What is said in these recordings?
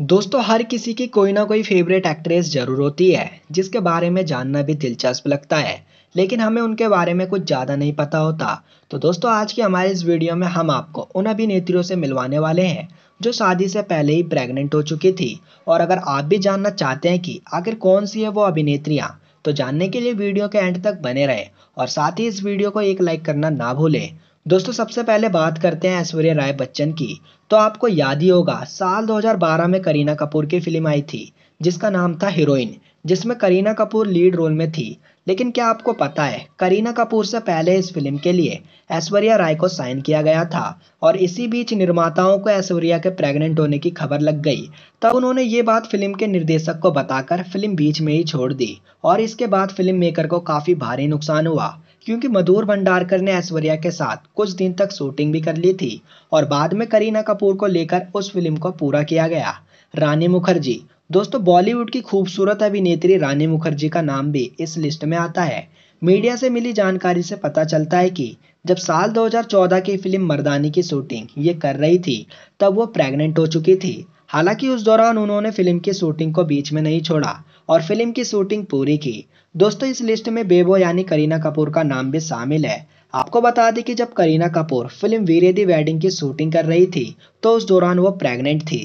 दोस्तों हर किसी की कोई ना कोई फेवरेट एक्ट्रेस जरूर होती है जिसके बारे में जानना भी दिलचस्प लगता है लेकिन हमें उनके बारे में कुछ ज़्यादा नहीं पता होता तो दोस्तों आज की हमारे इस वीडियो में हम आपको उन अभिनेत्रियों से मिलवाने वाले हैं जो शादी से पहले ही प्रेग्नेंट हो चुकी थी और अगर आप भी जानना चाहते हैं कि आखिर कौन सी है वो अभिनेत्रियाँ तो जानने के लिए वीडियो के एंड तक बने रहे और साथ ही इस वीडियो को एक लाइक करना ना भूलें दोस्तों सबसे पहले बात करते हैं ऐश्वर्या राय बच्चन की तो आपको याद ही होगा साल 2012 में करीना कपूर की फिल्म आई थी जिसका नाम था हीरोइन जिसमें करीना कपूर लीड रोल में थी लेकिन क्या आपको पता है करीना कपूर से पहले इस फिल्म के लिए ऐश्वर्या राय को साइन किया गया था और इसी बीच निर्माताओं को ऐश्वर्या के प्रेग्नेंट होने की खबर लग गई तब उन्होंने ये बात फिल्म के निर्देशक को बताकर फिल्म बीच में ही छोड़ दी और इसके बाद फिल्म मेकर को काफ़ी भारी नुकसान हुआ क्योंकि मधुर भंडारकर ने ऐश्वर्या के साथ कुछ दिन तक शूटिंग भी कर ली थी और बाद में करीना कपूर को लेकर उस फिल्म को पूरा किया गया रानी मुखर्जी दोस्तों बॉलीवुड की खूबसूरत अभिनेत्री रानी मुखर्जी का नाम भी इस लिस्ट में आता है मीडिया से मिली जानकारी से पता चलता है कि जब साल 2014 की फिल्म मर्दानी की शूटिंग ये कर रही थी तब वो प्रेग्नेंट हो चुकी थी हालांकि उस दौरान उन्होंने फिल्म की शूटिंग को बीच में नहीं छोड़ा और फिल्म की शूटिंग पूरी की दोस्तों इस लिस्ट में बेबो यानी करीना कपूर का नाम भी शामिल है आपको बता दें कि जब करीना कपूर फिल्म वीरे दी वेडिंग की शूटिंग कर रही थी तो उस दौरान वो प्रेग्नेंट थी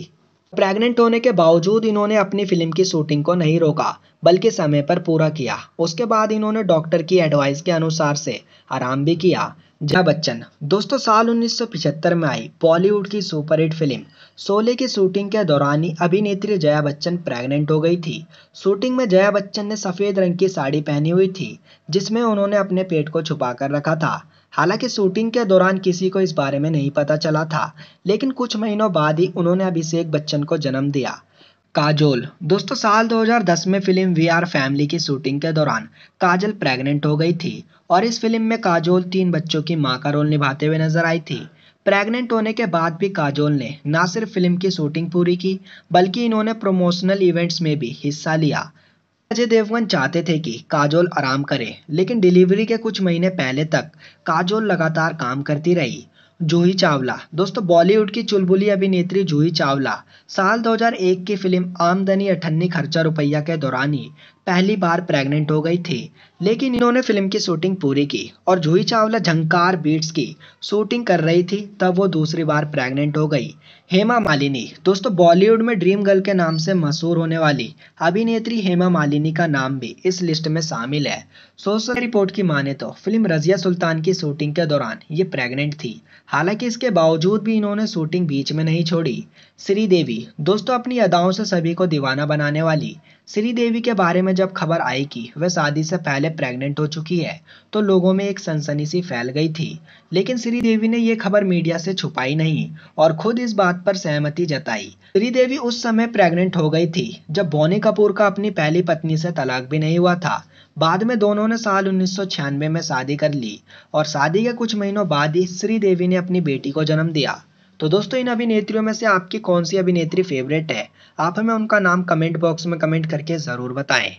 प्रेग्नेंट होने के बावजूद इन्होंने अपनी फिल्म की शूटिंग को नहीं रोका बल्कि समय पर पूरा किया उसके बाद इन्होंने डॉक्टर की एडवाइस के अनुसार से आराम भी किया जया बच्चन दोस्तों साल 1975 में आई बॉलीवुड की सुपरहिट फिल्म शोले की शूटिंग के दौरान ही अभिनेत्री जया बच्चन प्रेग्नेंट हो गई थी शूटिंग में जया बच्चन ने सफ़ेद रंग की साड़ी पहनी हुई थी जिसमें उन्होंने अपने पेट को छुपा कर रखा था हालांकि शूटिंग के दौरान किसी को इस बारे में नहीं पता चला था लेकिन कुछ महीनों बाद ही उन्होंने अभिषेक बच्चन को जन्म दिया काजोल दोस्तों साल 2010 में फिल्म वी आर फैमिली की शूटिंग के दौरान काजल प्रेग्नेंट हो गई थी और इस फिल्म में काजोल तीन बच्चों की मां का रोल निभाते हुए नजर आई थी प्रेग्नेंट होने के बाद भी काजोल ने ना सिर्फ फिल्म की शूटिंग पूरी की बल्कि इन्होंने प्रमोशनल इवेंट्स में भी हिस्सा लिया अजय देवगन चाहते थे कि काजोल आराम करे लेकिन डिलीवरी के कुछ महीने पहले तक काजोल लगातार काम करती रही जूही चावला दोस्तों बॉलीवुड की चुलबुली अभिनेत्री जूही चावला साल 2001 की फिल्म आमदनी अठन्नी खर्चा रुपया के दौरान ही पहली बार प्रेग्नेंट हो गई थी लेकिन इन्होंने फिल्म की शूटिंग पूरी की और जूही चावला झंकार बीट्स की शूटिंग कर रही थी तब वो दूसरी बार प्रेग्नेंट हो गई हेमा मालिनी दोस्तों बॉलीवुड में ड्रीम गर्ल के नाम से मशहूर होने वाली अभिनेत्री हेमा मालिनी का नाम भी इस लिस्ट में शामिल है सोशल रिपोर्ट की माने तो फिल्म रजिया सुल्तान की शूटिंग के दौरान ये प्रेग्नेंट थी हालांकि इसके बावजूद भी इन्होंने शूटिंग बीच में नहीं छोड़ी श्रीदेवी दोस्तों अपनी अदाओं से सभी को दीवाना बनाने वाली श्रीदेवी के बारे में जब खबर आई कि वह शादी से पहले प्रेग्नेंट हो चुकी है तो लोगों में एक सनसनी सी फैल गई थी लेकिन श्रीदेवी ने यह खबर मीडिया से छुपाई नहीं और खुद इस बात पर सहमति जताई श्रीदेवी उस समय प्रेग्नेंट हो गई थी जब बोनी कपूर का अपनी पहली पत्नी से तलाक भी नहीं हुआ था बाद में दोनों ने साल उन्नीस में शादी कर ली और शादी के कुछ महीनों बाद ही श्रीदेवी ने अपनी बेटी को जन्म दिया तो दोस्तों इन अभिनेत्रियों में से आपकी कौन सी अभिनेत्री फेवरेट है आप हमें उनका नाम कमेंट बॉक्स में कमेंट करके ज़रूर बताएं